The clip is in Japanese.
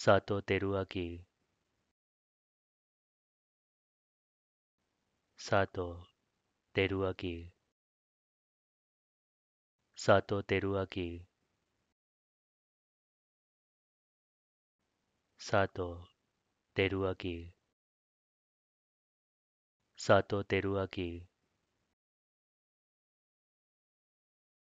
佐藤輝明佐藤輝明佐藤輝明佐藤輝明佐藤輝明